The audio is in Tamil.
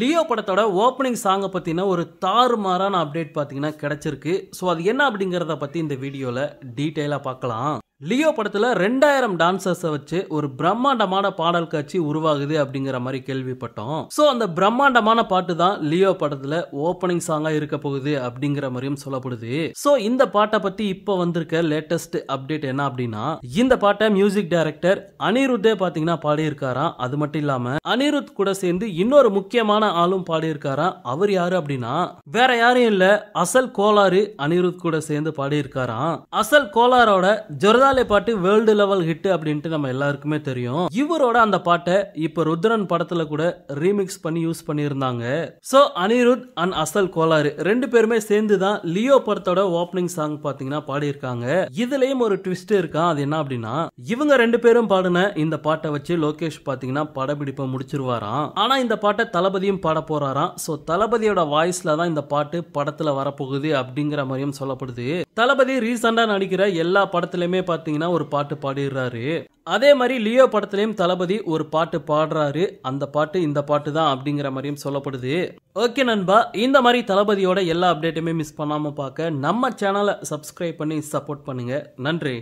லியோ படத்தோட ஓப்பனிங் சாங்கை பற்றின ஒரு தாறுமாறான அப்டேட் பார்த்தீங்கன்னா கிடச்சிருக்கு ஸோ அது என்ன அப்படிங்கிறத பற்றி இந்த வீடியோவில் டீட்டெயிலாக பார்க்கலாம் லியோ படத்தில் ரெண்டாயிரம் டான்சர்ஸை வச்சு ஒரு பிரம்மாண்டமான பாடல் காட்சி உருவாகுது அப்படிங்கிற மாதிரி கேள்விப்பட்டோம் ஸோ அந்த பிரம்மாண்டமான பாட்டு தான் லியோ படத்தில் ஓப்பனிங் சாங்காக இருக்க போகுது அப்படிங்கிற மாதிரியும் சொல்லப்படுது ஸோ இந்த பாட்டை பற்றி இப்போ வந்திருக்க லேட்டஸ்ட் அப்டேட் என்ன அப்படின்னா இந்த பாட்டை மியூசிக் டைரக்டர் அனிருத்தே பார்த்தீங்கன்னா பாடியிருக்காராம் அது மட்டும் இல்லாமல் அனிருத் கூட சேர்ந்து இன்னொரு முக்கியமான ஆளும் பாடியிருக்காராம் அவர் யாரு அப்படின்னா வேற யாரும் இல்லை அசல் கோலாறு அனிருத் கூட சேர்ந்து பாடியிருக்காராம் அசல் கோலாரோட ஜொரத முதலாளி பாட்டு வேர்ல்டு லெவல் ஹிட் அப்படின்ட்டு நம்ம எல்லாருக்குமே தெரியும் இவரோட அந்த பாட்டை இப்ப ருத்ரன் படத்துல கூட ரீமிக்ஸ் பண்ணி யூஸ் பண்ணியிருந்தாங்க சோ அனிருத் அண்ட் அசல் கோலாறு ரெண்டு பேருமே சேர்ந்து தான் லியோ படத்தோட ஓபனிங் சாங் பாத்தீங்கன்னா பாடியிருக்காங்க இதுலயும் ஒரு ட்விஸ்ட் இருக்கான் அது என்ன அப்படின்னா இவங்க ரெண்டு பேரும் பாடின இந்த பாட்டை வச்சு லோகேஷ் பாத்தீங்கன்னா படப்பிடிப்பை முடிச்சிருவாராம் ஆனா இந்த பாட்டை தளபதியும் பாட போறாராம் சோ தளபதியோட வாய்ஸ்ல தான் இந்த பாட்டு படத்துல வரப்போகுது அப்படிங்கிற மாதிரியும் சொல்லப்படுது தளபதி ரீசெண்டா நடிக்கிற எல்லா படத்துலயுமே பாத்தீங்கன்னா ஒரு பாட்டு பாடிடுறாரு அதே மாதிரி லியோ படத்துலையும் தளபதி ஒரு பாட்டு பாடுறாரு அந்த பாட்டு இந்த பாட்டு தான் அப்படிங்கிற மாதிரியும் சொல்லப்படுது ஓகே நண்பா இந்த மாதிரி தளபதியோட எல்லா அப்டேட்டுமே மிஸ் பண்ணாம பார்க்க நம்ம சேனலை சப்ஸ்கிரைப் பண்ணி சப்போர்ட் பண்ணுங்க நன்றி